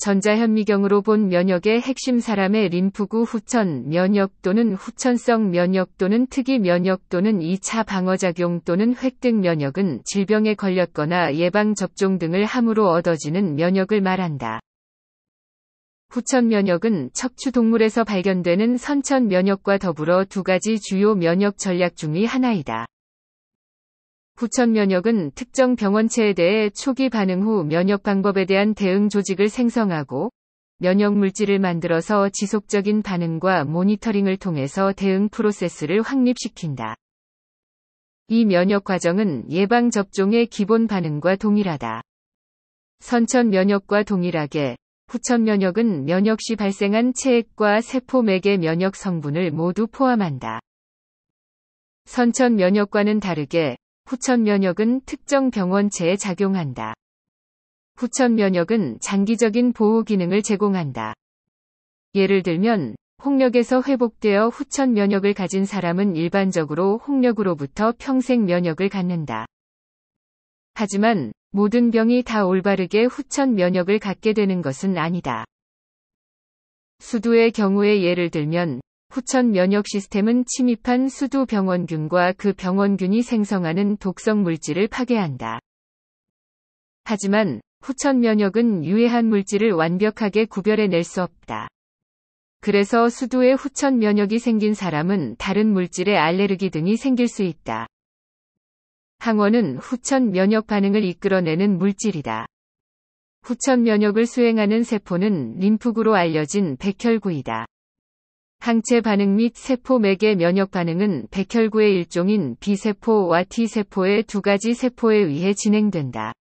전자현미경으로 본 면역의 핵심 사람의 림프구 후천 면역 또는 후천성 면역 또는 특이 면역 또는 2차 방어작용 또는 획득 면역은 질병에 걸렸거나 예방접종 등을 함으로 얻어지는 면역을 말한다. 후천 면역은 척추 동물에서 발견되는 선천 면역과 더불어 두 가지 주요 면역 전략 중의 하나이다. 후천 면역은 특정 병원체에 대해 초기 반응 후 면역 방법에 대한 대응 조직을 생성하고 면역 물질을 만들어서 지속적인 반응과 모니터링을 통해서 대응 프로세스를 확립시킨다. 이 면역 과정은 예방접종의 기본 반응과 동일하다. 선천 면역과 동일하게 후천 면역은 면역 시 발생한 체액과 세포맥의 면역 성분을 모두 포함한다. 선천 면역과는 다르게 후천 면역은 특정 병원체에 작용한다. 후천 면역은 장기적인 보호 기능을 제공한다. 예를 들면 홍역에서 회복되어 후천 면역을 가진 사람은 일반적으로 홍역으로부터 평생 면역을 갖는다. 하지만 모든 병이 다 올바르게 후천 면역을 갖게 되는 것은 아니다. 수두의 경우에 예를 들면 후천 면역 시스템은 침입한 수두 병원균과 그 병원균이 생성하는 독성 물질을 파괴한다. 하지만 후천 면역은 유해한 물질을 완벽하게 구별해낼 수 없다. 그래서 수두에 후천 면역이 생긴 사람은 다른 물질에 알레르기 등이 생길 수 있다. 항원은 후천 면역 반응을 이끌어내는 물질이다. 후천 면역을 수행하는 세포는 림프구로 알려진 백혈구이다. 항체 반응 및 세포 맥의 면역 반응은 백혈구의 일종인 B세포와 T세포의 두 가지 세포에 의해 진행된다.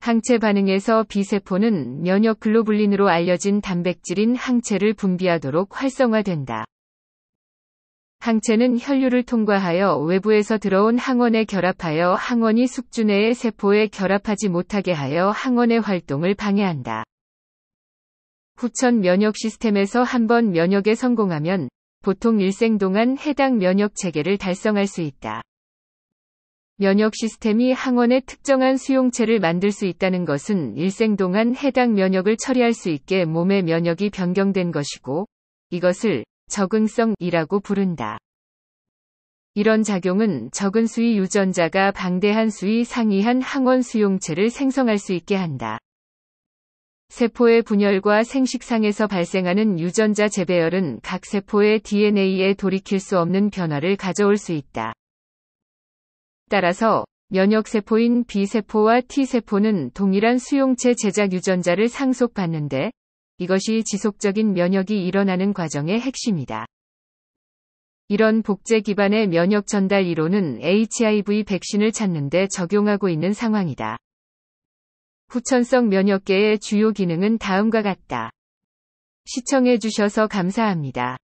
항체 반응에서 B세포는 면역 글로블린으로 알려진 단백질인 항체를 분비하도록 활성화된다. 항체는 혈류를 통과하여 외부에서 들어온 항원에 결합하여 항원이 숙주내의 세포에 결합하지 못하게 하여 항원의 활동을 방해한다. 후천 면역 시스템에서 한번 면역에 성공하면 보통 일생 동안 해당 면역 체계를 달성할 수 있다. 면역 시스템이 항원의 특정한 수용체를 만들 수 있다는 것은 일생 동안 해당 면역을 처리할 수 있게 몸의 면역이 변경된 것이고 이것을 적응성이라고 부른다. 이런 작용은 적은 수위 유전자가 방대한 수위 상이한 항원 수용체를 생성할 수 있게 한다. 세포의 분열과 생식상에서 발생하는 유전자 재배열은 각 세포의 DNA에 돌이킬 수 없는 변화를 가져올 수 있다. 따라서 면역세포인 B세포와 T세포는 동일한 수용체 제작 유전자를 상속받는데 이것이 지속적인 면역이 일어나는 과정의 핵심이다. 이런 복제 기반의 면역 전달 이론은 HIV 백신을 찾는데 적용하고 있는 상황이다. 후천성 면역계의 주요 기능은 다음과 같다. 시청해주셔서 감사합니다.